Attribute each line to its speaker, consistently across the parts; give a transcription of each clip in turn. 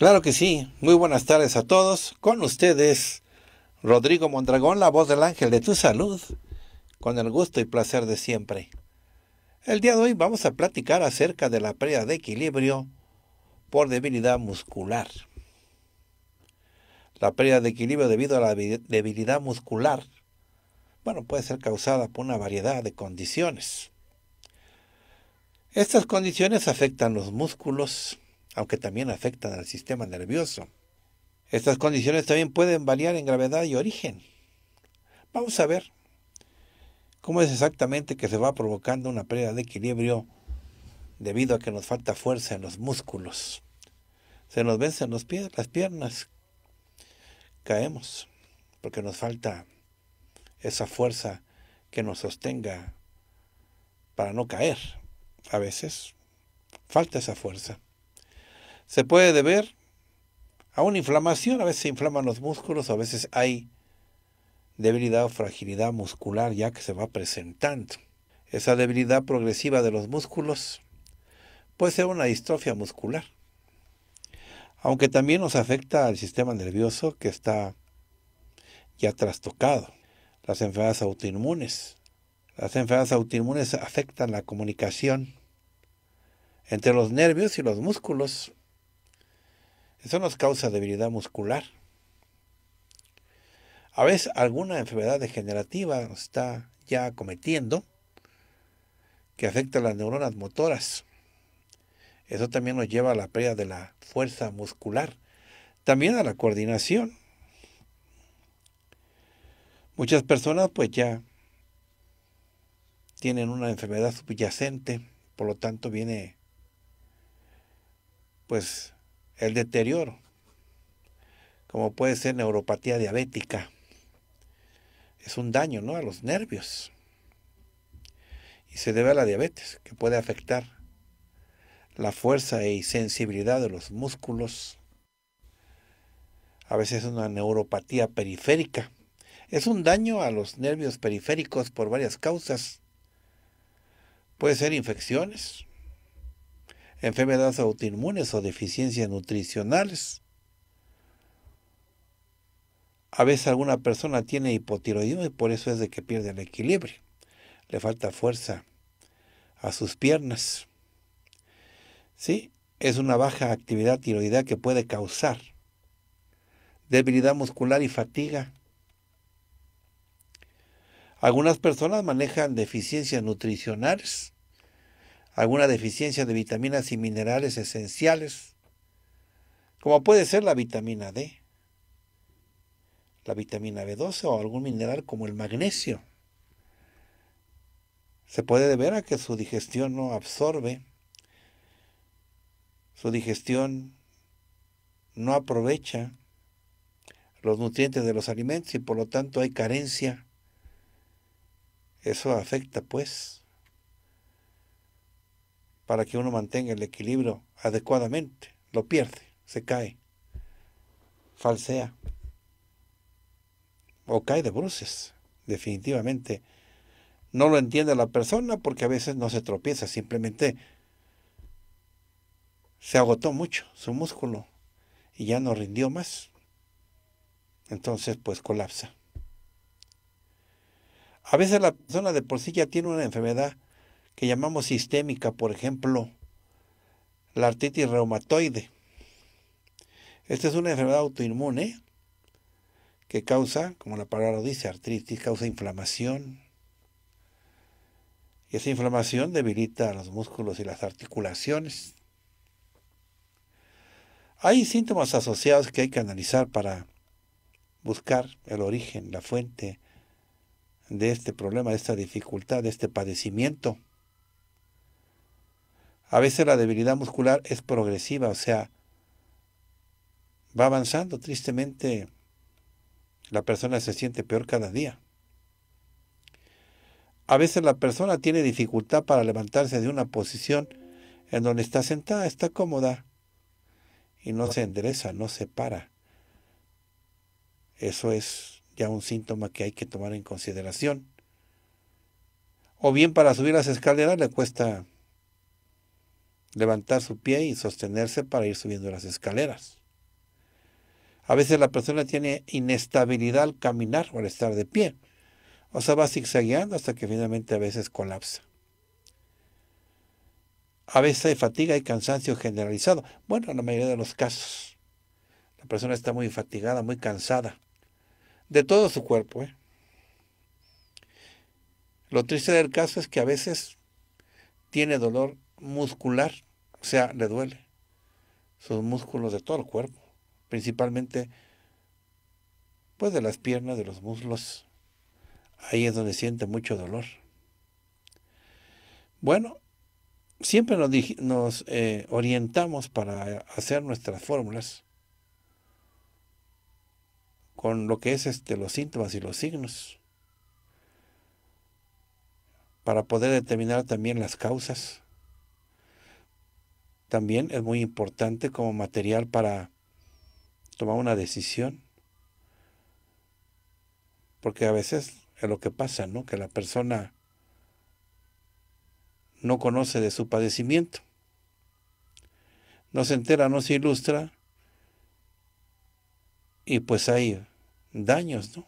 Speaker 1: Claro que sí. Muy buenas tardes a todos. Con ustedes, Rodrigo Mondragón, la voz del ángel de tu salud, con el gusto y placer de siempre. El día de hoy vamos a platicar acerca de la pérdida de equilibrio por debilidad muscular. La pérdida de equilibrio debido a la debilidad muscular, bueno, puede ser causada por una variedad de condiciones. Estas condiciones afectan los músculos, aunque también afectan al sistema nervioso. Estas condiciones también pueden variar en gravedad y origen. Vamos a ver cómo es exactamente que se va provocando una pérdida de equilibrio debido a que nos falta fuerza en los músculos. Se nos vencen los pies, las piernas. Caemos porque nos falta esa fuerza que nos sostenga para no caer. A veces falta esa fuerza se puede deber a una inflamación, a veces se inflaman los músculos, a veces hay debilidad o fragilidad muscular ya que se va presentando. Esa debilidad progresiva de los músculos puede ser una distrofia muscular, aunque también nos afecta al sistema nervioso que está ya trastocado, las enfermedades autoinmunes. Las enfermedades autoinmunes afectan la comunicación entre los nervios y los músculos eso nos causa debilidad muscular. A veces alguna enfermedad degenerativa nos está ya cometiendo que afecta a las neuronas motoras. Eso también nos lleva a la pérdida de la fuerza muscular, también a la coordinación. Muchas personas pues ya tienen una enfermedad subyacente, por lo tanto viene pues el deterioro, como puede ser neuropatía diabética. Es un daño ¿no? a los nervios y se debe a la diabetes, que puede afectar la fuerza y sensibilidad de los músculos. A veces una neuropatía periférica. Es un daño a los nervios periféricos por varias causas. Puede ser infecciones, enfermedades autoinmunes o deficiencias nutricionales. A veces alguna persona tiene hipotiroidismo y por eso es de que pierde el equilibrio. Le falta fuerza a sus piernas. ¿Sí? Es una baja actividad tiroidea que puede causar debilidad muscular y fatiga. Algunas personas manejan deficiencias nutricionales alguna deficiencia de vitaminas y minerales esenciales, como puede ser la vitamina D, la vitamina B12 o algún mineral como el magnesio. Se puede deber a que su digestión no absorbe, su digestión no aprovecha los nutrientes de los alimentos y por lo tanto hay carencia. Eso afecta pues para que uno mantenga el equilibrio adecuadamente. Lo pierde, se cae, falsea o cae de bruces, definitivamente. No lo entiende la persona porque a veces no se tropieza, simplemente se agotó mucho su músculo y ya no rindió más. Entonces, pues colapsa. A veces la persona de por sí ya tiene una enfermedad que llamamos sistémica, por ejemplo, la artritis reumatoide. Esta es una enfermedad autoinmune que causa, como la palabra dice, artritis, causa inflamación. Y esa inflamación debilita los músculos y las articulaciones. Hay síntomas asociados que hay que analizar para buscar el origen, la fuente de este problema, de esta dificultad, de este padecimiento. A veces la debilidad muscular es progresiva, o sea, va avanzando. Tristemente, la persona se siente peor cada día. A veces la persona tiene dificultad para levantarse de una posición en donde está sentada, está cómoda y no se endereza, no se para. Eso es ya un síntoma que hay que tomar en consideración. O bien para subir las escaleras le cuesta levantar su pie y sostenerse para ir subiendo las escaleras. A veces la persona tiene inestabilidad al caminar o al estar de pie. O sea, va zigzagueando hasta que finalmente a veces colapsa. A veces hay fatiga y cansancio generalizado. Bueno, en la mayoría de los casos. La persona está muy fatigada, muy cansada. De todo su cuerpo. ¿eh? Lo triste del caso es que a veces tiene dolor muscular, o sea, le duele. Sus músculos de todo el cuerpo, principalmente pues de las piernas, de los muslos. Ahí es donde siente mucho dolor. Bueno, siempre nos, eh, orientamos para hacer nuestras fórmulas con lo que es este, los síntomas y los signos, para poder determinar también las causas también es muy importante como material para tomar una decisión. Porque a veces es lo que pasa, ¿no? Que la persona no conoce de su padecimiento. No se entera, no se ilustra. Y pues hay daños, ¿no?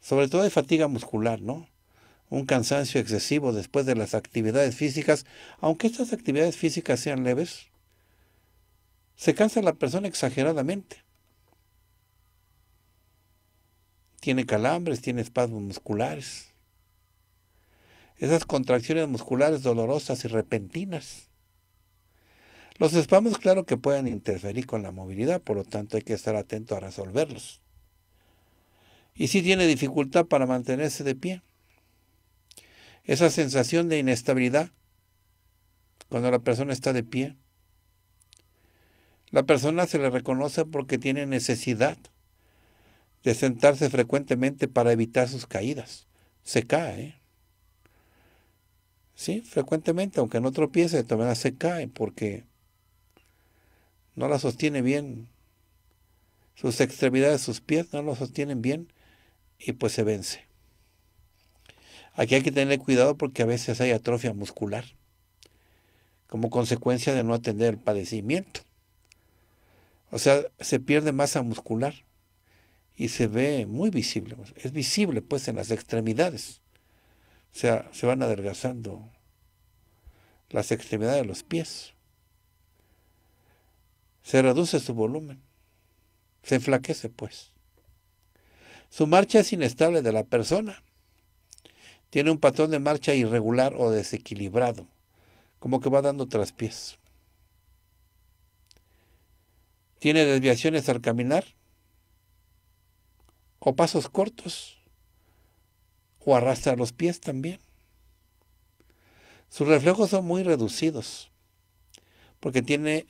Speaker 1: Sobre todo de fatiga muscular, ¿no? un cansancio excesivo después de las actividades físicas, aunque estas actividades físicas sean leves, se cansa la persona exageradamente. Tiene calambres, tiene espasmos musculares. Esas contracciones musculares dolorosas y repentinas. Los espasmos, claro que pueden interferir con la movilidad, por lo tanto hay que estar atento a resolverlos. Y si tiene dificultad para mantenerse de pie esa sensación de inestabilidad cuando la persona está de pie. La persona se le reconoce porque tiene necesidad de sentarse frecuentemente para evitar sus caídas. Se cae. ¿eh? Sí, frecuentemente, aunque no tropiece, también se cae porque no la sostiene bien. Sus extremidades, sus pies no lo sostienen bien y pues se vence. Aquí hay que tener cuidado porque a veces hay atrofia muscular como consecuencia de no atender el padecimiento. O sea, se pierde masa muscular y se ve muy visible. Es visible pues en las extremidades. O sea, se van adelgazando las extremidades de los pies. Se reduce su volumen. Se enflaquece pues. Su marcha es inestable de la persona. Tiene un patrón de marcha irregular o desequilibrado, como que va dando traspiés. Tiene desviaciones al caminar, o pasos cortos, o arrastra los pies también. Sus reflejos son muy reducidos, porque tiene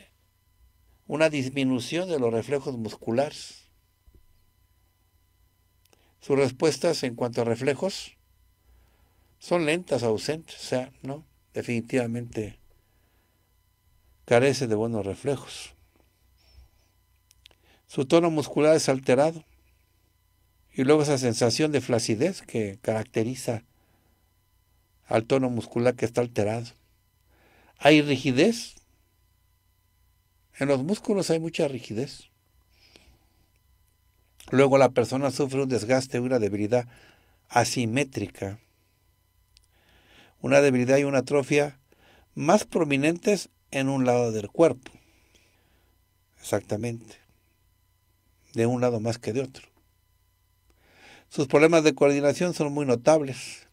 Speaker 1: una disminución de los reflejos musculares. Sus respuestas en cuanto a reflejos son lentas, ausentes, o sea, no, definitivamente carece de buenos reflejos. Su tono muscular es alterado y luego esa sensación de flacidez que caracteriza al tono muscular que está alterado. Hay rigidez. En los músculos hay mucha rigidez. Luego la persona sufre un desgaste, una debilidad asimétrica una debilidad y una atrofia más prominentes en un lado del cuerpo. Exactamente. De un lado más que de otro. Sus problemas de coordinación son muy notables.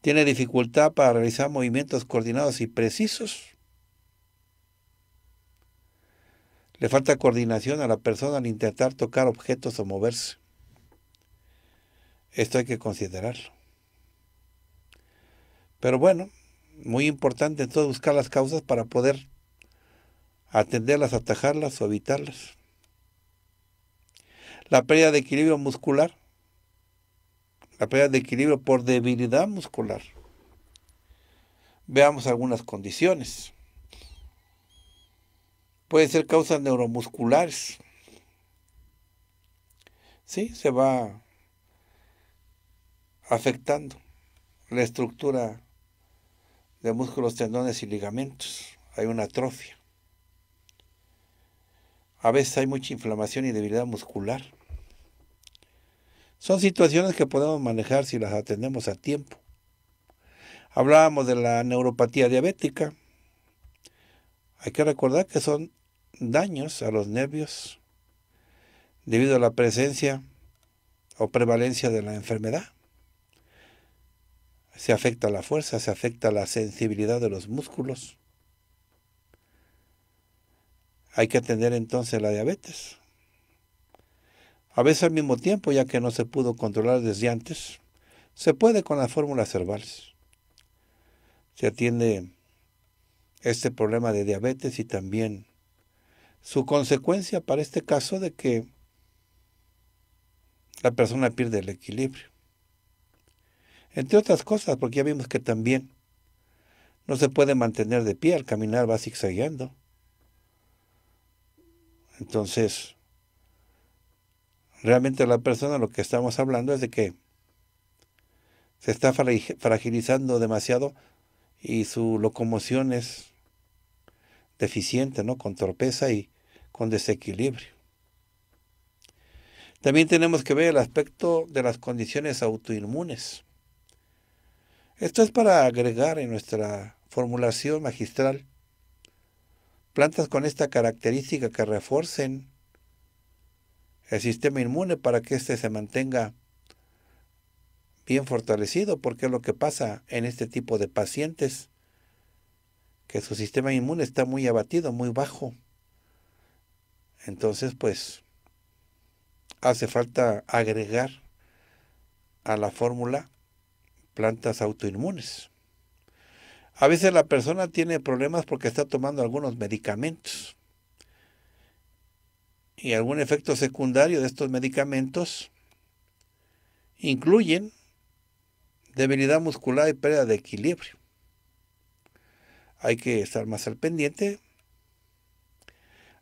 Speaker 1: Tiene dificultad para realizar movimientos coordinados y precisos. Le falta coordinación a la persona al intentar tocar objetos o moverse. Esto hay que considerarlo. Pero bueno, muy importante entonces buscar las causas para poder atenderlas, atajarlas o evitarlas. La pérdida de equilibrio muscular, la pérdida de equilibrio por debilidad muscular. Veamos algunas condiciones. Puede ser causas neuromusculares. Sí, se va afectando la estructura de músculos, tendones y ligamentos. Hay una atrofia. A veces hay mucha inflamación y debilidad muscular. Son situaciones que podemos manejar si las atendemos a tiempo. Hablábamos de la neuropatía diabética. Hay que recordar que son daños a los nervios debido a la presencia o prevalencia de la enfermedad se afecta la fuerza, se afecta la sensibilidad de los músculos. Hay que atender entonces la diabetes. A veces al mismo tiempo, ya que no se pudo controlar desde antes, se puede con las fórmulas herbales. Se atiende este problema de diabetes y también su consecuencia para este caso de que la persona pierde el equilibrio. Entre otras cosas, porque ya vimos que también no se puede mantener de pie, al caminar va zigzagueando. Entonces, realmente la persona lo que estamos hablando es de que se está fragilizando demasiado y su locomoción es deficiente, ¿no? Con torpeza y con desequilibrio. También tenemos que ver el aspecto de las condiciones autoinmunes. Esto es para agregar en nuestra formulación magistral plantas con esta característica que refuercen el sistema inmune para que éste se mantenga bien fortalecido, porque es lo que pasa en este tipo de pacientes, que su sistema inmune está muy abatido, muy bajo. Entonces, pues, hace falta agregar a la fórmula plantas autoinmunes. A veces la persona tiene problemas porque está tomando algunos medicamentos. Y algún efecto secundario de estos medicamentos incluyen debilidad muscular y pérdida de equilibrio. Hay que estar más al pendiente,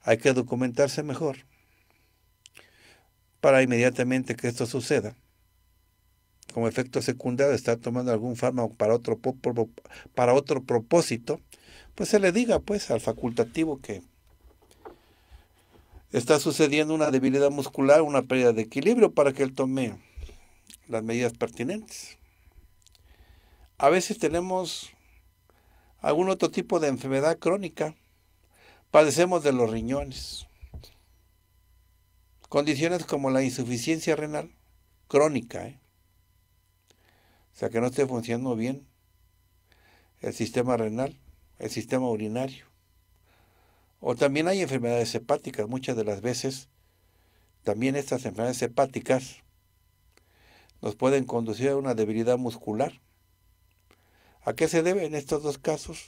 Speaker 1: hay que documentarse mejor para inmediatamente que esto suceda, como efecto secundario está tomando algún fármaco para otro, para otro propósito, pues se le diga pues al facultativo que está sucediendo una debilidad muscular, una pérdida de equilibrio para que él tome las medidas pertinentes. A veces tenemos algún otro tipo de enfermedad crónica. Padecemos de los riñones. Condiciones como la insuficiencia renal crónica, ¿eh? sea, que no esté funcionando bien el sistema renal, el sistema urinario. O también hay enfermedades hepáticas, muchas de las veces también estas enfermedades hepáticas nos pueden conducir a una debilidad muscular. ¿A qué se debe en estos dos casos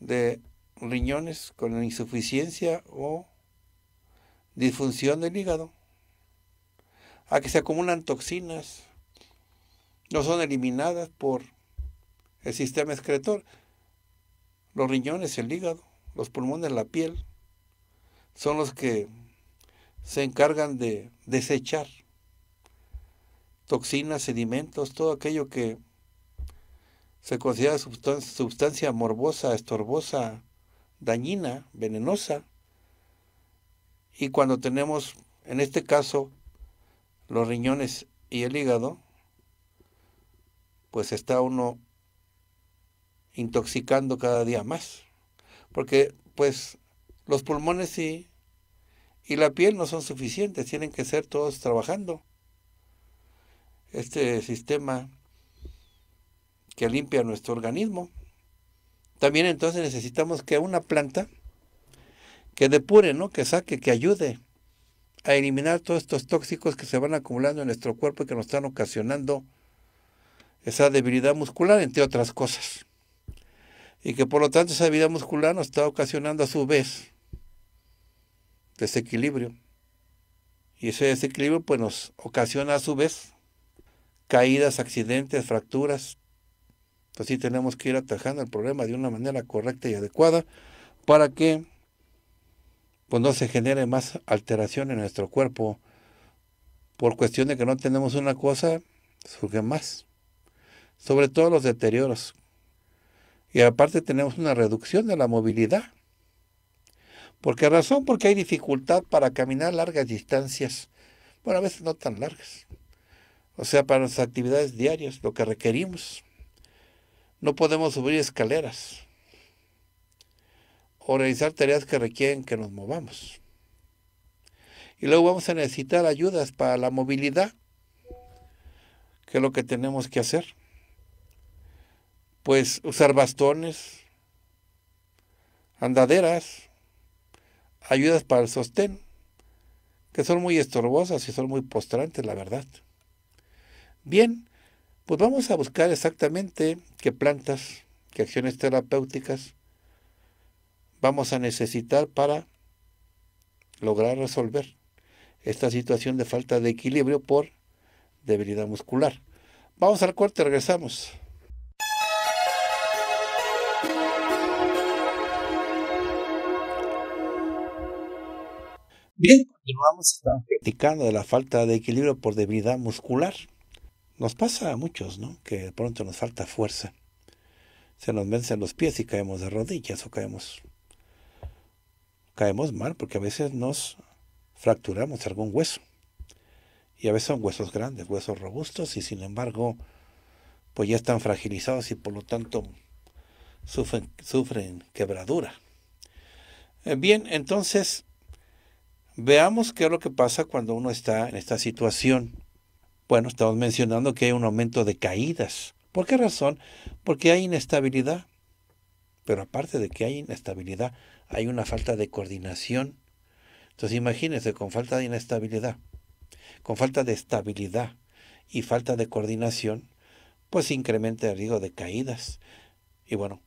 Speaker 1: de riñones con insuficiencia o disfunción del hígado? A que se acumulan toxinas, no son eliminadas por el sistema excretor. Los riñones, el hígado, los pulmones, la piel, son los que se encargan de desechar toxinas, sedimentos, todo aquello que se considera sustancia, morbosa, estorbosa, dañina, venenosa. Y cuando tenemos, en este caso, los riñones y el hígado, pues está uno intoxicando cada día más. Porque pues los pulmones y, y la piel no son suficientes, tienen que ser todos trabajando. Este sistema que limpia nuestro organismo. También entonces necesitamos que una planta que depure, ¿no? que saque, que ayude a eliminar todos estos tóxicos que se van acumulando en nuestro cuerpo y que nos están ocasionando esa debilidad muscular, entre otras cosas. Y que por lo tanto esa debilidad muscular nos está ocasionando a su vez desequilibrio. Y ese desequilibrio pues nos ocasiona a su vez caídas, accidentes, fracturas. Entonces pues tenemos que ir atajando el problema de una manera correcta y adecuada para que pues, no se genere más alteración en nuestro cuerpo. Por cuestión de que no tenemos una cosa, surge más sobre todo los deterioros. Y aparte tenemos una reducción de la movilidad. ¿Por qué razón? Porque hay dificultad para caminar largas distancias. Bueno, a veces no tan largas. O sea, para nuestras actividades diarias, lo que requerimos. No podemos subir escaleras o realizar tareas que requieren que nos movamos. Y luego vamos a necesitar ayudas para la movilidad, ¿Qué es lo que tenemos que hacer pues usar bastones, andaderas, ayudas para el sostén, que son muy estorbosas y son muy postrantes, la verdad. Bien, pues vamos a buscar exactamente qué plantas, qué acciones terapéuticas vamos a necesitar para lograr resolver esta situación de falta de equilibrio por debilidad muscular. Vamos al corte, regresamos. Bien, continuamos. practicando de la falta de equilibrio por debilidad muscular. Nos pasa a muchos, ¿no? Que de pronto nos falta fuerza. Se nos vencen los pies y caemos de rodillas o caemos. Caemos mal porque a veces nos fracturamos algún hueso. Y a veces son huesos grandes, huesos robustos y sin embargo, pues ya están fragilizados y por lo tanto sufren quebradura. Eh, bien, entonces Veamos qué es lo que pasa cuando uno está en esta situación. Bueno, estamos mencionando que hay un aumento de caídas. ¿Por qué razón? Porque hay inestabilidad. Pero aparte de que hay inestabilidad, hay una falta de coordinación. Entonces imagínense, con falta de inestabilidad, con falta de estabilidad y falta de coordinación, pues incrementa el riesgo de caídas. Y bueno,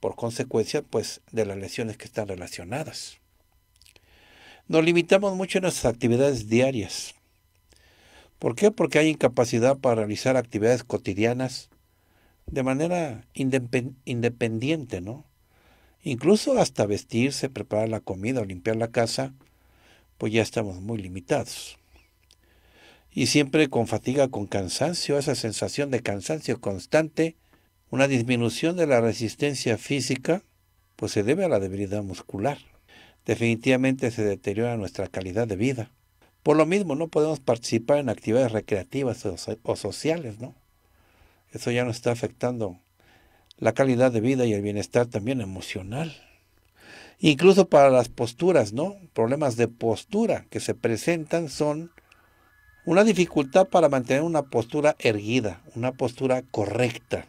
Speaker 1: por consecuencia, pues de las lesiones que están relacionadas. Nos limitamos mucho en nuestras actividades diarias. ¿Por qué? Porque hay incapacidad para realizar actividades cotidianas de manera independiente, ¿no? Incluso hasta vestirse, preparar la comida o limpiar la casa, pues ya estamos muy limitados. Y siempre con fatiga, con cansancio, esa sensación de cansancio constante, una disminución de la resistencia física, pues se debe a la debilidad muscular definitivamente se deteriora nuestra calidad de vida. Por lo mismo, no podemos participar en actividades recreativas o, sociales, ¿no? Eso ya nos está afectando la calidad de vida y el bienestar también emocional. Incluso para las posturas, ¿no? Problemas de postura que se presentan son una dificultad para mantener una postura erguida, una postura correcta.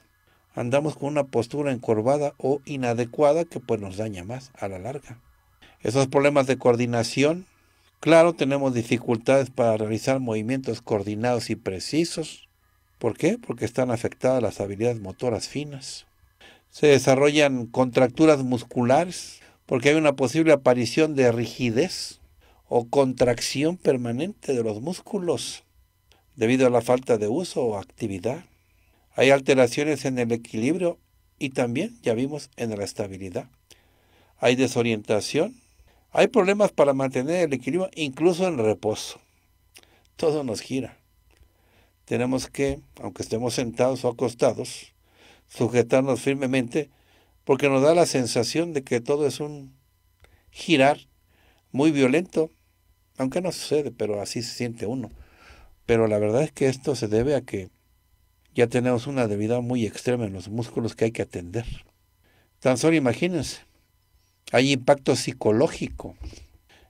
Speaker 1: Andamos con una postura encorvada o inadecuada que pues nos daña más a la larga. Esos problemas de coordinación, claro, tenemos dificultades para realizar movimientos coordinados y precisos. ¿Por qué? Porque están afectadas las habilidades motoras finas. Se desarrollan contracturas musculares porque hay una posible aparición de rigidez o contracción permanente de los músculos debido a la falta de uso o actividad. Hay alteraciones en el equilibrio y también, ya vimos, en la estabilidad. Hay desorientación hay problemas para mantener el equilibrio incluso en reposo. Todo nos gira. Tenemos que, aunque estemos sentados o acostados, sujetarnos firmemente porque nos da la sensación de que todo es un girar muy violento, aunque no sucede, pero así se siente uno. Pero la verdad es que esto se debe a que ya tenemos una debilidad muy extrema en los músculos que hay que atender. Tan solo imagínense, hay impacto psicológico,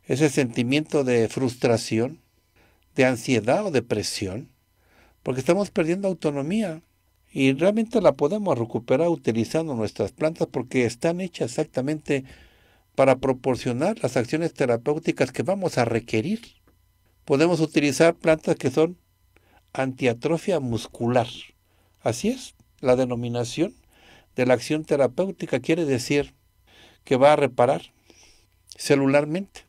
Speaker 1: ese sentimiento de frustración, de ansiedad o depresión, porque estamos perdiendo autonomía y realmente la podemos recuperar utilizando nuestras plantas porque están hechas exactamente para proporcionar las acciones terapéuticas que vamos a requerir. Podemos utilizar plantas que son antiatrofia muscular. Así es, la denominación de la acción terapéutica quiere decir que va a reparar celularmente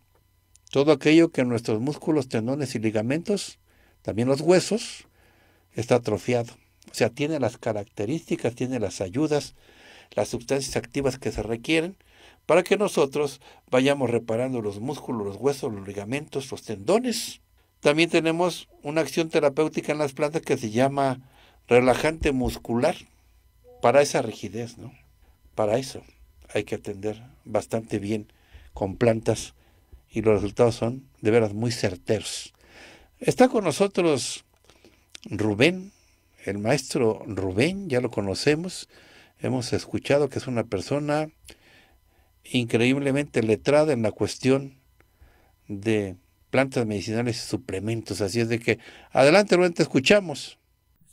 Speaker 1: todo aquello que nuestros músculos, tendones y ligamentos, también los huesos, está atrofiado. O sea, tiene las características, tiene las ayudas, las sustancias activas que se requieren para que nosotros vayamos reparando los músculos, los huesos, los ligamentos, los tendones. También tenemos una acción terapéutica en las plantas que se llama relajante muscular para esa rigidez, ¿no? Para eso hay que atender bastante bien con plantas y los resultados son de veras muy certeros. Está con nosotros Rubén, el maestro Rubén, ya lo conocemos, hemos escuchado que es una persona increíblemente letrada en la cuestión de plantas medicinales y suplementos, así es de que adelante Rubén, te escuchamos.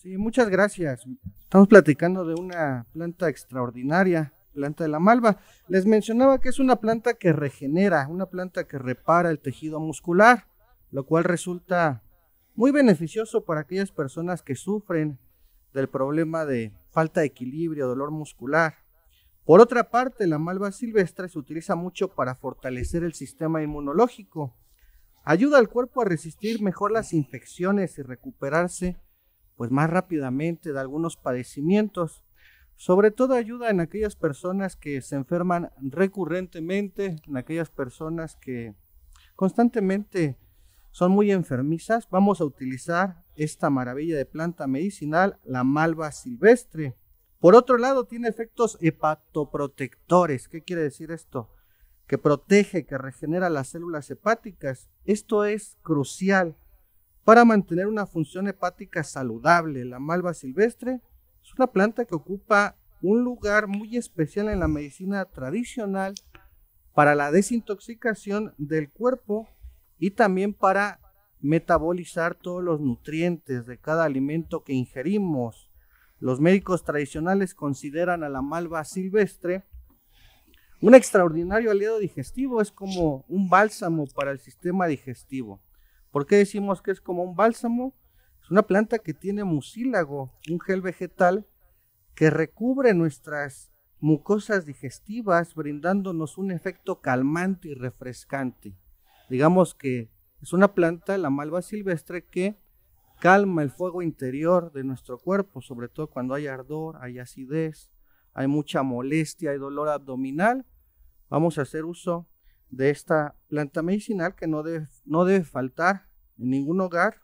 Speaker 2: Sí, muchas gracias. Estamos platicando de una planta extraordinaria planta de la malva. Les mencionaba que es una planta que regenera, una planta que repara el tejido muscular, lo cual resulta muy beneficioso para aquellas personas que sufren del problema de falta de equilibrio, dolor muscular. Por otra parte, la malva silvestre se utiliza mucho para fortalecer el sistema inmunológico. Ayuda al cuerpo a resistir mejor las infecciones y recuperarse pues más rápidamente de algunos padecimientos. Sobre todo ayuda en aquellas personas que se enferman recurrentemente, en aquellas personas que constantemente son muy enfermizas. Vamos a utilizar esta maravilla de planta medicinal, la malva silvestre. Por otro lado, tiene efectos hepatoprotectores. ¿Qué quiere decir esto? Que protege, que regenera las células hepáticas. Esto es crucial para mantener una función hepática saludable. La malva silvestre una planta que ocupa un lugar muy especial en la medicina tradicional para la desintoxicación del cuerpo y también para metabolizar todos los nutrientes de cada alimento que ingerimos. Los médicos tradicionales consideran a la malva silvestre un extraordinario aliado digestivo, es como un bálsamo para el sistema digestivo. ¿Por qué decimos que es como un bálsamo? Es una planta que tiene mucílago, un gel vegetal que recubre nuestras mucosas digestivas, brindándonos un efecto calmante y refrescante. Digamos que es una planta, la malva silvestre, que calma el fuego interior de nuestro cuerpo, sobre todo cuando hay ardor, hay acidez, hay mucha molestia, hay dolor abdominal. Vamos a hacer uso de esta planta medicinal que no debe, no debe faltar en ningún hogar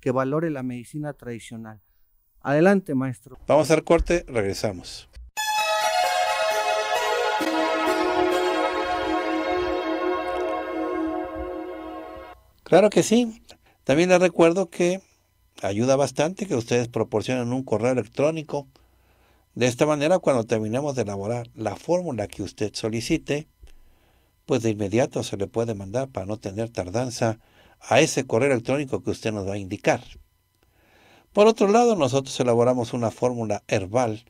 Speaker 2: que valore la medicina tradicional. Adelante,
Speaker 1: maestro. Vamos al corte, regresamos. Claro que sí. También les recuerdo que ayuda bastante que ustedes proporcionen un correo electrónico. De esta manera, cuando terminemos de elaborar la fórmula que usted solicite, pues de inmediato se le puede mandar para no tener tardanza a ese correo electrónico que usted nos va a indicar. Por otro lado, nosotros elaboramos una fórmula herbal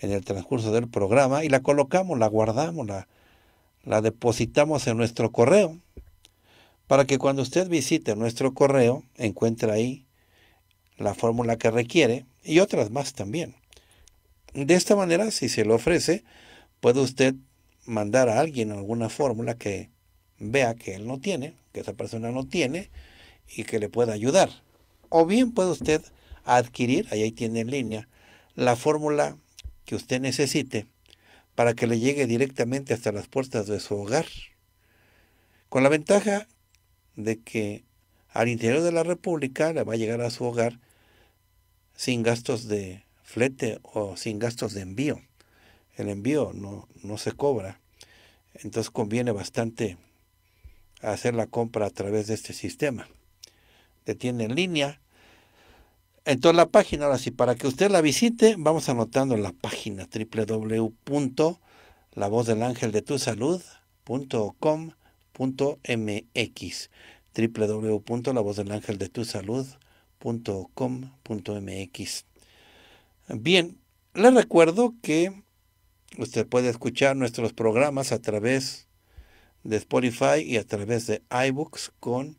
Speaker 1: en el transcurso del programa y la colocamos, la guardamos, la, depositamos en nuestro correo para que cuando usted visite nuestro correo encuentre ahí la fórmula que requiere y otras más también. De esta manera, si se le ofrece, puede usted mandar a alguien alguna fórmula que vea que él no tiene, que esa persona no tiene y que le pueda ayudar. O bien puede usted adquirir, ahí tiene en línea, la fórmula que usted necesite para que le llegue directamente hasta las puertas de su hogar. Con la ventaja de que al interior de la República le va a llegar a su hogar sin gastos de flete o sin gastos de envío. El envío no, no se cobra. Entonces conviene bastante hacer la compra a través de este sistema Te tiene en línea. En toda la página, ahora sí, para que usted la visite, vamos anotando la página www.lavozdelangeldetusalud.com.mx www.lavozdelangeldetusalud.com.mx Bien, le recuerdo que usted puede escuchar nuestros programas a través de Spotify y a través de iBooks con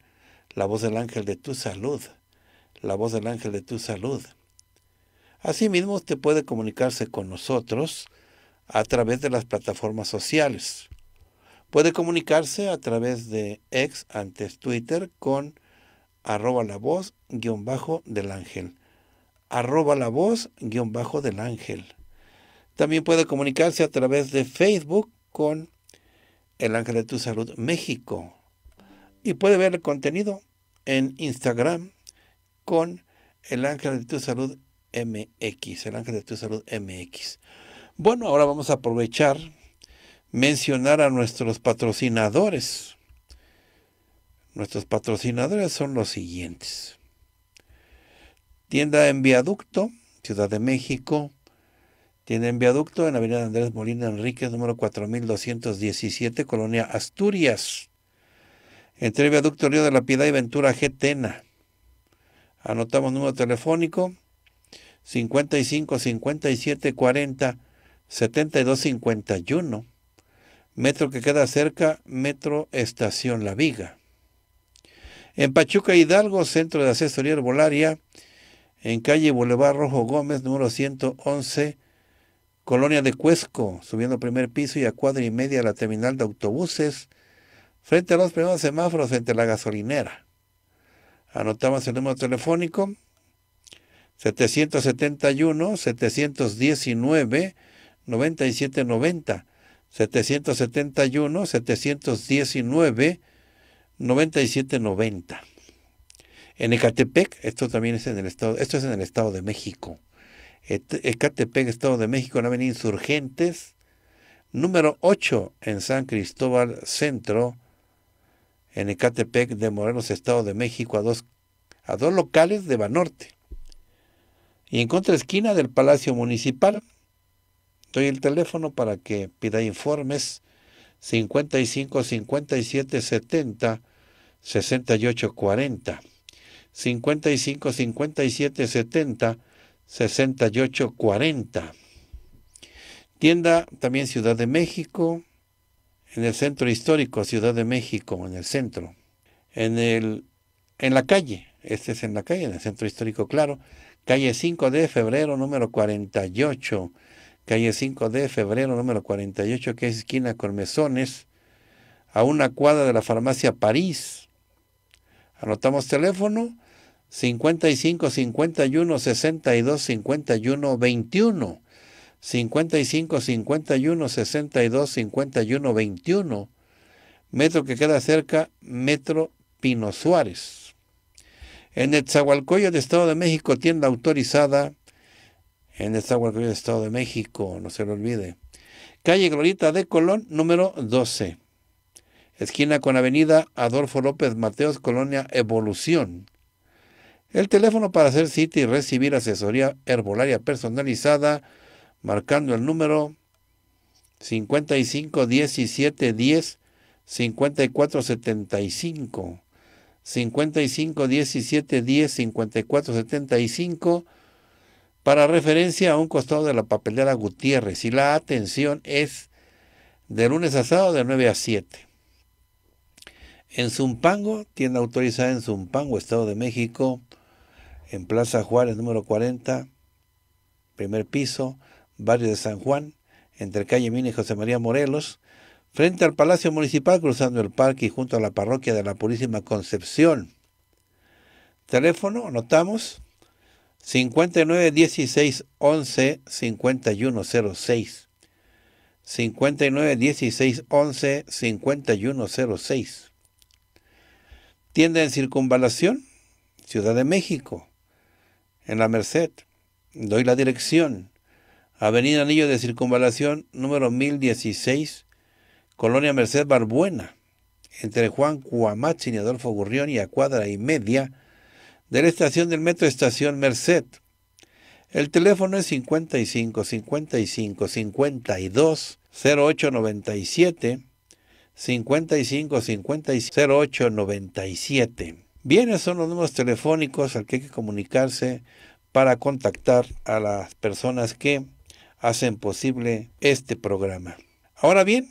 Speaker 1: La voz del ángel de tu salud. La voz del ángel de tu salud. Asimismo, usted puede comunicarse con nosotros a través de las plataformas sociales. Puede comunicarse a través de ex antes Twitter con arroba la voz guión bajo del ángel. Arroba la voz guión bajo del ángel. También puede comunicarse a través de Facebook con el Ángel de tu Salud México. Y puede ver el contenido en Instagram con El Ángel de tu Salud MX. El Ángel de tu Salud MX. Bueno, ahora vamos a aprovechar mencionar a nuestros patrocinadores. Nuestros patrocinadores son los siguientes. Tienda en Viaducto, Ciudad de México, tienen viaducto en avenida Andrés Molina Enríquez, número 4217, Colonia Asturias. Entre viaducto Río de la Piedad y Ventura Tena. Anotamos número telefónico 55 57 40 72 51. Metro que queda cerca, Metro Estación La Viga. En Pachuca Hidalgo, Centro de Asesoría Herbolaria, en calle Boulevard Rojo Gómez, número 111, Colonia de Cuesco, subiendo primer piso y a cuadra y media la terminal de autobuses, frente a los primeros semáforos frente a la gasolinera. Anotamos el número telefónico 771 719 9790 771 719 9790. En Ecatepec, esto también es en el estado, esto es en el estado de México. Ecatepec, Estado de México, en Avenida Insurgentes, número 8 en San Cristóbal Centro, en Ecatepec de Morelos, Estado de México, a dos, locales de Banorte. Y en contra esquina del Palacio Municipal, doy el teléfono para que pida informes 55 57 70 68 40. 55 57 70 6840. Tienda también Ciudad de México, en el centro histórico, Ciudad de México, en el centro. En, el, en la calle, este es en la calle, en el centro histórico, claro. Calle 5 de febrero, número 48. Calle 5 de febrero, número 48, que es esquina con mesones, a una cuadra de la farmacia París. Anotamos teléfono 55 51 62 51 21. 55 51 62 51 21. Metro que queda cerca, Metro Pino Suárez. En el del Estado de México, tienda autorizada. En el del Estado de México, no se lo olvide. Calle Glorita de Colón, número 12. Esquina con Avenida Adolfo López Mateos, Colonia Evolución. El teléfono para hacer cita y recibir asesoría herbolaria personalizada, marcando el número 55 17 10 54 75. 55 17 10 54 75 para referencia a un costado de la papelera Gutiérrez y la atención es de lunes a sábado de 9 a 7. En Zumpango, tienda autorizada en Zumpango, Estado de México, en Plaza Juárez número 40, primer piso, barrio de San Juan, entre calle Mina y José María Morelos, frente al Palacio Municipal, cruzando el parque y junto a la parroquia de la Purísima Concepción. Teléfono, anotamos, 591611-5106. 591611-5106. Tienda en Circunvalación, Ciudad de México en la Merced. Doy la dirección. Avenida Anillo de Circunvalación, número 1016, Colonia Merced Barbuena, entre Juan Cuamatz y Adolfo Gurrión y a cuadra y media de la estación del metro Estación Merced. El teléfono es 55 55 52 08 97 55 55 08 97. Bien, son los números telefónicos al que hay que comunicarse para contactar a las personas que hacen posible este programa. Ahora bien,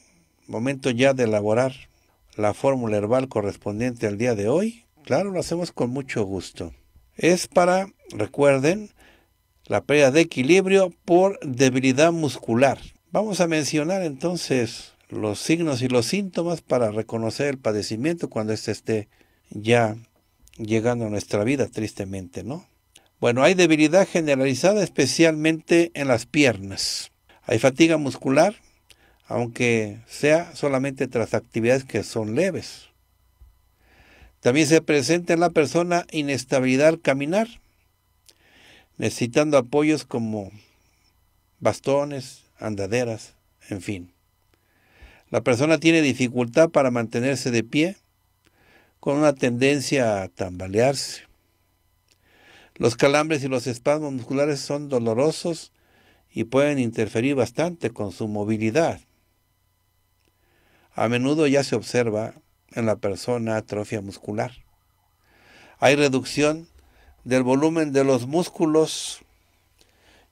Speaker 1: momento ya de elaborar la fórmula herbal correspondiente al día de hoy. Claro, lo hacemos con mucho gusto. Es para, recuerden, la pérdida de equilibrio por debilidad muscular. Vamos a mencionar entonces los signos y los síntomas para reconocer el padecimiento cuando éste esté ya llegando a nuestra vida, tristemente, ¿no? Bueno, hay debilidad generalizada, especialmente en las piernas. Hay fatiga muscular, aunque sea solamente tras actividades que son leves. También se presenta en la persona inestabilidad al caminar, necesitando apoyos como bastones, andaderas, en fin. La persona tiene dificultad para mantenerse de pie, con una tendencia a tambalearse. Los calambres y los espasmos musculares son dolorosos y pueden interferir bastante con su movilidad. A menudo ya se observa en la persona atrofia muscular. Hay reducción del volumen de los músculos,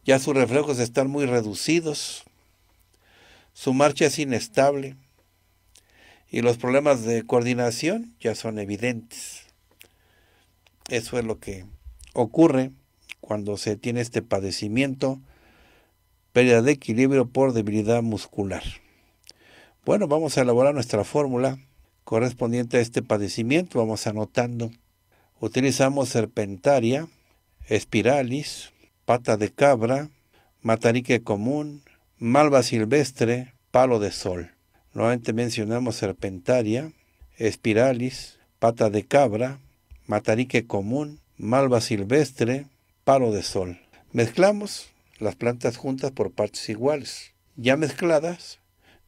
Speaker 1: ya sus reflejos están muy reducidos, su marcha es inestable, y los problemas de coordinación ya son evidentes. Eso es lo que ocurre cuando se tiene este padecimiento, pérdida de equilibrio por debilidad muscular. Bueno, vamos a elaborar nuestra fórmula correspondiente a este padecimiento. Vamos anotando. Utilizamos serpentaria, espiralis, pata de cabra, matarique común, malva silvestre, palo de sol. Nuevamente mencionamos serpentaria, espiralis, pata de cabra, matarique común, malva silvestre, palo de sol. Mezclamos las plantas juntas por partes iguales. Ya mezcladas,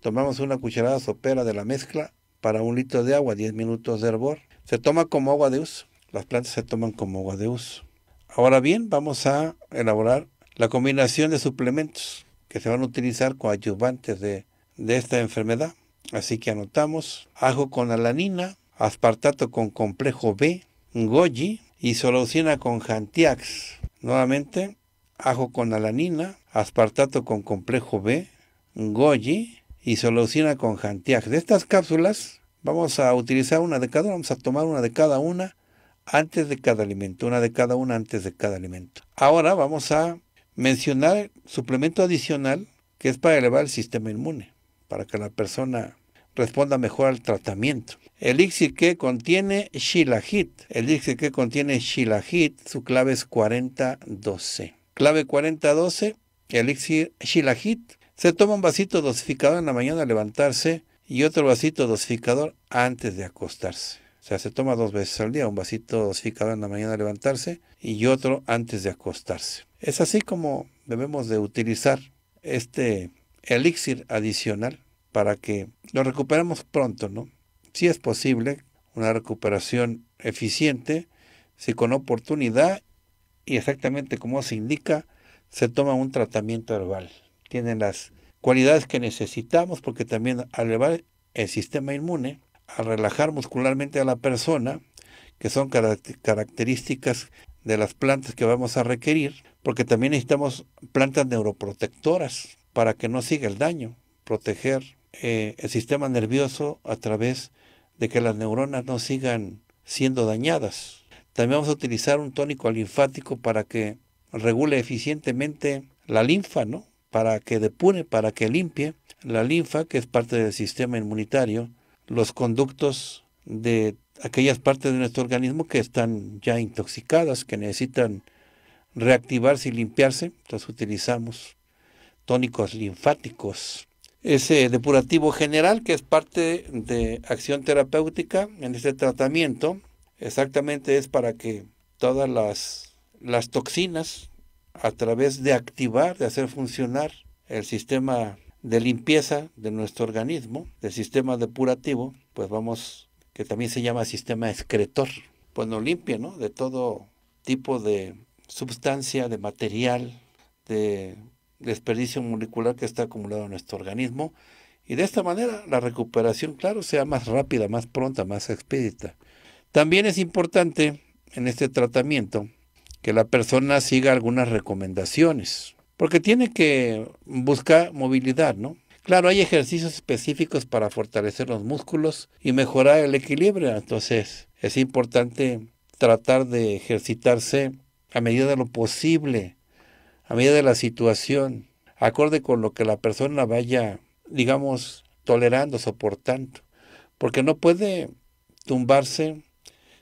Speaker 1: tomamos una cucharada sopera de la mezcla para un litro de agua, 10 minutos de hervor. Se toma como agua de uso. Las plantas se toman como agua de uso. Ahora bien, vamos a elaborar la combinación de suplementos que se van a utilizar con ayudantes de de esta enfermedad. Así que anotamos ajo con alanina, aspartato con complejo B, goji, y solucina con jantiax, Nuevamente, ajo con alanina, aspartato con complejo B, goji, solucina con jantiax, De estas cápsulas vamos a utilizar una de cada una, vamos a tomar una de cada una antes de cada alimento, una de cada una antes de cada alimento. Ahora vamos a mencionar el suplemento adicional que es para elevar el sistema inmune para que la persona responda mejor al tratamiento. Elixir que contiene Shilajit. Elixir que contiene Shilajit, su clave es 4012. Clave 4012, Elixir Shilajit. Se toma un vasito dosificador en la mañana al levantarse y otro vasito dosificador antes de acostarse. O sea, se toma dos veces al día, un vasito dosificador en la mañana al levantarse y otro antes de acostarse. Es así como debemos de utilizar este elixir adicional para que lo recuperemos pronto, ¿no? Si es posible, una recuperación eficiente, si con oportunidad y exactamente como se indica, se toma un tratamiento herbal. Tiene las cualidades que necesitamos porque también al elevar el sistema inmune, a relajar muscularmente a la persona, que son características de las plantas que vamos a requerir, porque también necesitamos plantas neuroprotectoras para que no siga el daño, proteger eh, el sistema nervioso a través de que las neuronas no sigan siendo dañadas. También vamos a utilizar un tónico linfático para que regule eficientemente la linfa, ¿no? Para que depure, para que limpie la linfa, que es parte del sistema inmunitario, los conductos de aquellas partes de nuestro organismo que están ya intoxicadas, que necesitan reactivarse y limpiarse, entonces utilizamos tónicos linfáticos. Ese depurativo general que es parte de acción terapéutica en este tratamiento exactamente es para que todas las, las toxinas a través de activar, de hacer funcionar el sistema de limpieza de nuestro organismo, el sistema depurativo, pues vamos, que también se llama sistema excretor, pues nos limpia, ¿no? De todo tipo de sustancia, de material, de desperdicio molecular que está acumulado en nuestro organismo. Y de esta manera la recuperación, claro, sea más rápida, más pronta, más expedita. También es importante en este tratamiento que la persona siga algunas recomendaciones, porque tiene que buscar movilidad, ¿no? Claro, hay ejercicios específicos para fortalecer los músculos y mejorar el equilibrio, entonces es importante tratar de ejercitarse a medida de lo posible a medida de la situación, acorde con lo que la persona vaya, digamos, tolerando, soportando, porque no puede tumbarse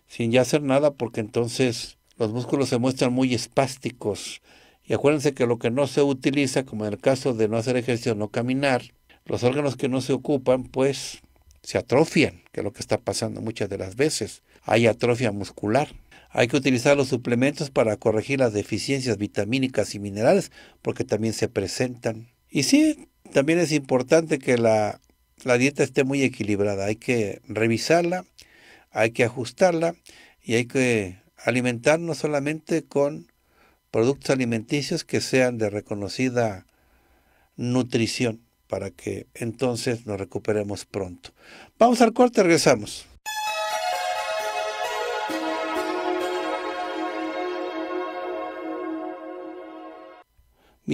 Speaker 1: sin ya hacer nada, porque entonces los músculos se muestran muy espásticos. Y acuérdense que lo que no se utiliza, como en el caso de no hacer ejercicio, no caminar, los órganos que no se ocupan, pues se atrofian, que es lo que está pasando muchas de las veces. Hay atrofia muscular. Hay que utilizar los suplementos para corregir las deficiencias vitamínicas y minerales porque también se presentan. Y sí, también es importante que la, la dieta esté muy equilibrada. Hay que revisarla, hay que ajustarla y hay que alimentarnos solamente con productos alimenticios que sean de reconocida nutrición para que entonces nos recuperemos pronto. Vamos al corte, regresamos.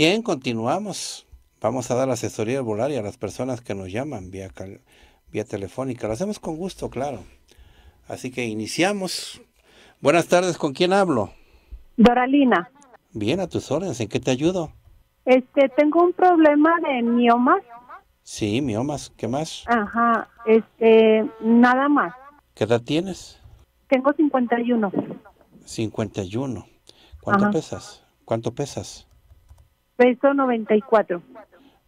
Speaker 1: Bien, continuamos. Vamos a dar asesoría volar y a las personas que nos llaman vía, vía telefónica. Lo hacemos con gusto, claro. Así que iniciamos. Buenas tardes, ¿con quién hablo?
Speaker 3: Doralina.
Speaker 1: Bien, a tus órdenes, ¿en qué te ayudo?
Speaker 3: Este, tengo un problema de miomas.
Speaker 1: Sí, miomas, ¿qué más?
Speaker 3: Ajá, este, nada más.
Speaker 1: ¿Qué edad tienes?
Speaker 3: Tengo 51.
Speaker 1: 51. ¿Cuánto pesas? ¿Cuánto pesas?
Speaker 3: Peso 94.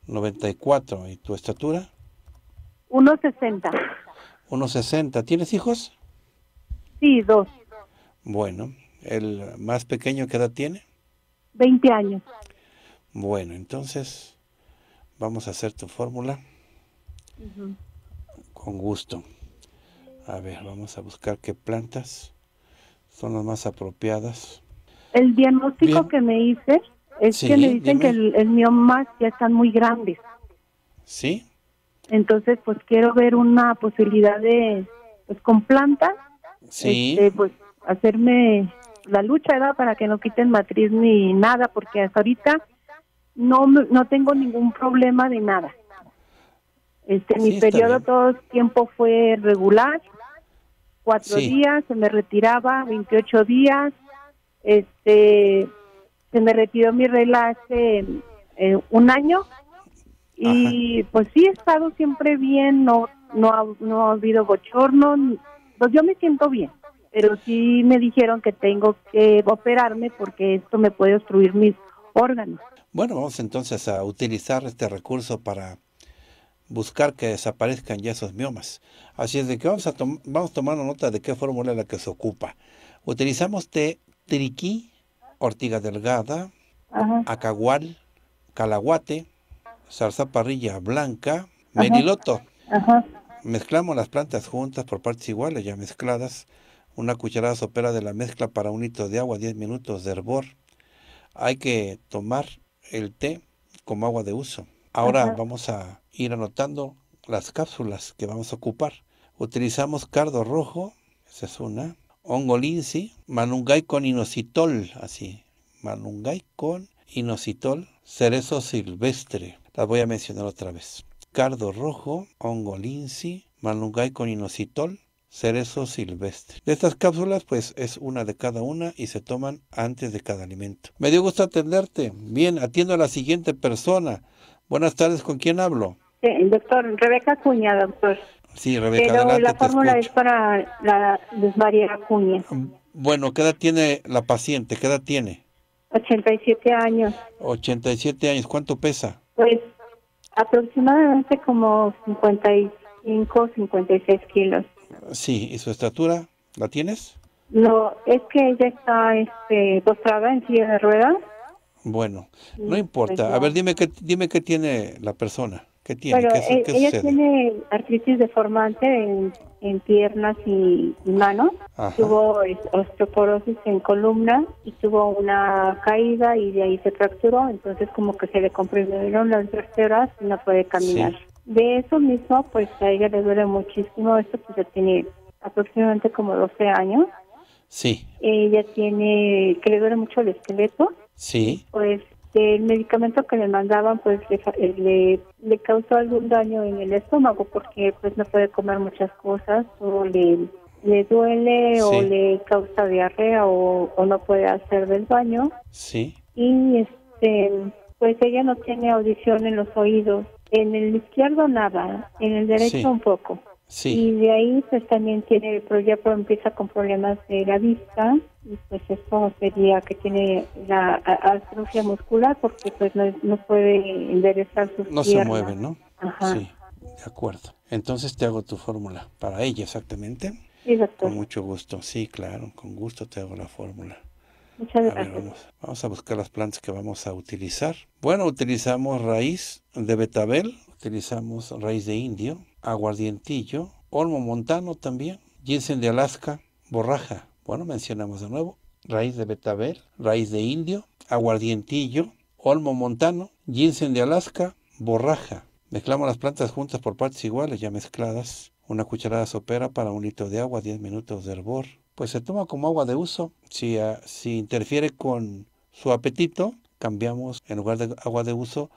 Speaker 1: 94. ¿Y tu estatura?
Speaker 3: 1,60.
Speaker 1: 1,60. ¿Tienes hijos? Sí, dos. Bueno, ¿el más pequeño qué edad tiene?
Speaker 3: 20 años.
Speaker 1: Bueno, entonces vamos a hacer tu fórmula con gusto. A ver, vamos a buscar qué plantas son las más apropiadas.
Speaker 3: El diagnóstico que me hice es que me dicen que el, el miomas ya están muy grandes. Sí. Entonces, pues quiero ver una posibilidad de, pues con plantas. sí. Este, pues hacerme la lucha, ¿verdad? Para que no quiten matriz ni nada, porque hasta ahorita no, no tengo ningún problema de nada. Este, mi periodo todo el tiempo fue regular, cuatro días, se me retiraba, 28 días, este, se me retiró mi regla hace eh, un año y pues sí he estado siempre bien, no no ha, habido bochorno, pues yo me siento bien, pero sí me dijeron que tengo que operarme porque esto me puede obstruir mis órganos.
Speaker 1: Bueno, vamos entonces a utilizar este recurso para buscar que desaparezcan ya esos miomas. Así es de que vamos a, vamos tomando nota de qué fórmula es la que se ocupa. Utilizamos te triqui Ortiga Delgada, acagual, Calaguate, parrilla Blanca, Meniloto. Mezclamos las plantas juntas por partes iguales, ya mezcladas. Una cucharada sopera de la mezcla para un litro de agua, 10 minutos de hervor. Hay que tomar el té como agua de uso. Ahora vamos a ir anotando las cápsulas que vamos a ocupar. Utilizamos cardo rojo, esa es una ongolinsi, manungay con inositol, así, manungay con inositol, cerezo silvestre, las voy a mencionar otra vez, cardo rojo, ongolinsi, manungay con inositol, cerezo silvestre. De estas cápsulas, pues es una de cada una y se toman antes de cada alimento. Me dio gusto atenderte. Bien, atiendo a la siguiente persona. Buenas tardes, ¿con quién hablo?
Speaker 3: Sí, eh, doctor, Rebeca Cuña, doctor.
Speaker 1: Sí, Rebeca, la fórmula
Speaker 3: es para la de María Acuña.
Speaker 1: Bueno, ¿qué edad tiene la paciente? ¿Qué edad tiene?
Speaker 3: 87 años.
Speaker 1: 87 años, ¿cuánto pesa?
Speaker 3: Pues aproximadamente como 55, 56 kilos.
Speaker 1: Sí, ¿y su estatura? ¿La tienes?
Speaker 3: No, es que ella está este, postrada en silla de ruedas.
Speaker 1: Bueno, no importa. Pues, a ver, dime qué, dime qué tiene la persona. ¿Qué tiene? Bueno, eh, ella
Speaker 3: tiene artritis deformante en, en piernas y, manos. Tuvo osteoporosis en columna y tuvo una caída y de ahí se fracturó. Entonces como que se le comprimieron las vértebras y no puede caminar. De eso mismo, pues a ella le duele muchísimo. Esto pues ya tiene aproximadamente como 12 años. Sí. Ella tiene que le duele mucho el esqueleto. Sí. Pues el medicamento que le mandaban pues eh, le, le, causó algún daño en el estómago porque pues no puede comer muchas cosas o le, duele o le causa diarrea o, no puede hacer del baño. Sí. Y este pues ella no tiene audición en los oídos. En el izquierdo nada, en el derecho un poco. Y de ahí pues también tiene, pero ya empieza con problemas de la vista y pues eso sería que tiene la atrofia muscular porque pues no, no puede enderezar sus No se mueve, ¿no? Ajá. Sí,
Speaker 1: de acuerdo. Entonces te hago tu fórmula para ella exactamente. Con mucho gusto, sí, claro, con gusto te hago la fórmula.
Speaker 3: Muchas gracias.
Speaker 1: vamos a buscar las plantas que vamos a utilizar. Bueno, utilizamos raíz de betabel, utilizamos raíz de indio, aguardientillo, olmo montano también, ginseng de Alaska, borraja, bueno, mencionamos de nuevo, raíz de betabel, raíz de indio, aguardientillo, olmo montano, ginseng de Alaska, borraja. Mezclamos las plantas juntas por partes iguales, ya mezcladas. Una cucharada sopera para un litro de agua, 10 minutos de hervor. Pues se toma como agua de uso. Si, ah, si interfiere con su apetito, cambiamos en lugar de agua de uso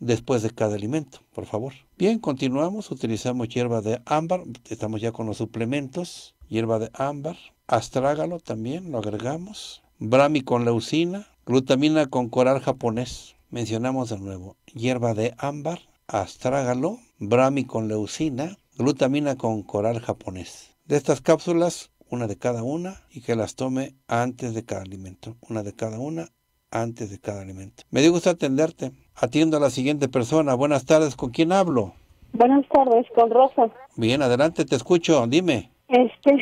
Speaker 1: después de cada alimento, por favor. Bien, continuamos, utilizamos hierba de ámbar, estamos ya con los suplementos, hierba de ámbar, astrágalo también, lo agregamos, brami con leucina, glutamina con coral japonés, mencionamos de nuevo, hierba de ámbar, astrágalo, brami con leucina, glutamina con coral japonés. De estas cápsulas, una de cada una y que las tome antes de cada alimento, una de cada una antes de cada alimento. Me dio gusto atenderte. Atiendo a la siguiente persona. Buenas tardes, ¿con quién hablo? Buenas tardes, con Rosa. Bien, adelante, te escucho, dime.
Speaker 3: Este,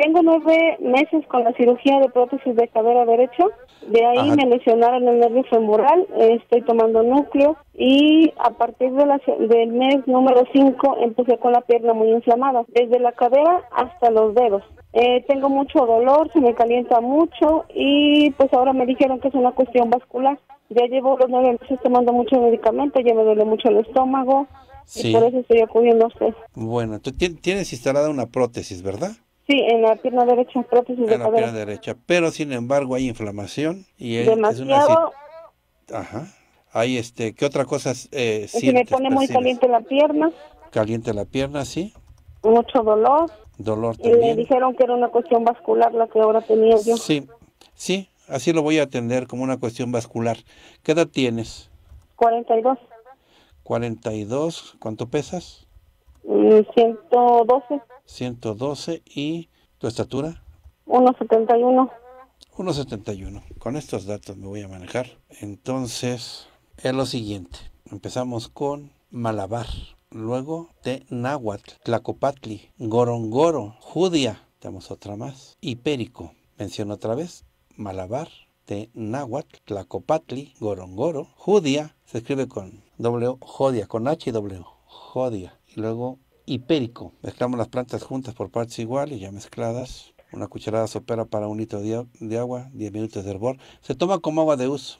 Speaker 3: tengo nueve meses con la cirugía de prótesis de cadera derecho De ahí me lesionaron el nervio femoral. Estoy tomando núcleo y a partir del mes número cinco empecé con la pierna muy inflamada, desde la cadera hasta los dedos. Eh, tengo mucho dolor, se me calienta mucho y pues ahora me dijeron que es una cuestión vascular. Ya llevo los nueve meses tomando mucho medicamento, ya me duele mucho el estómago y por eso estoy acudiendo a usted.
Speaker 1: Bueno, tú tienes instalada una prótesis, ¿verdad?
Speaker 3: Sí, en la pierna derecha, prótesis en de la pierna
Speaker 1: derecha, pero sin embargo hay inflamación y Demasiado. es una Ajá. este, ¿qué otra cosa eh, Se me pone muy caliente
Speaker 3: la pierna.
Speaker 1: Caliente la pierna, sí.
Speaker 3: Mucho dolor.
Speaker 1: Dolor también. Y me
Speaker 3: dijeron que era una cuestión vascular la que
Speaker 1: ahora tenía yo. Sí. Sí, Así lo voy a atender como una cuestión vascular. ¿Qué edad tienes?
Speaker 3: 42.
Speaker 1: 42. ¿Cuánto pesas?
Speaker 3: 112. Mm,
Speaker 1: 112. ¿Y tu estatura?
Speaker 3: 1,71.
Speaker 1: 1,71. Con estos datos me voy a manejar. Entonces, es lo siguiente. Empezamos con Malabar. Luego, Nahuatl, Tlacopatli, Gorongoro, Judía. Tenemos otra más. Hipérico. Menciono otra vez. Malabar, de náhuatl, Tlacopatli, Gorongoro, Judia, se escribe con W, Jodia, con H y W, Jodia, y luego Hipérico. Mezclamos las plantas juntas por partes iguales, ya mezcladas. Una cucharada sopera para un litro de agua, 10 minutos de hervor. Se toma como agua de uso.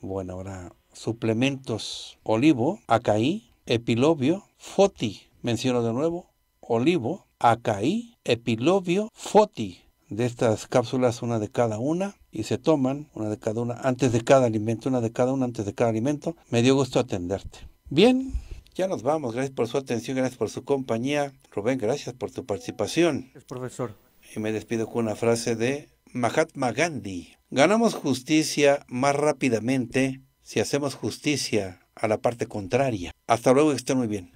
Speaker 1: Bueno, ahora suplementos olivo, acaí, epilobio, foti, menciono de nuevo, olivo, acaí, epilobio, foti, de estas cápsulas, una de cada una, y se toman una de cada una antes de cada alimento, una de cada una antes de cada alimento. Me dio gusto atenderte. Bien, ya nos vamos. Gracias por su atención, gracias por su compañía. Rubén, gracias por tu participación. Es profesor. Y me despido con una frase de Mahatma Gandhi. Ganamos justicia más rápidamente si hacemos justicia a la parte contraria. Hasta luego, que estén muy bien.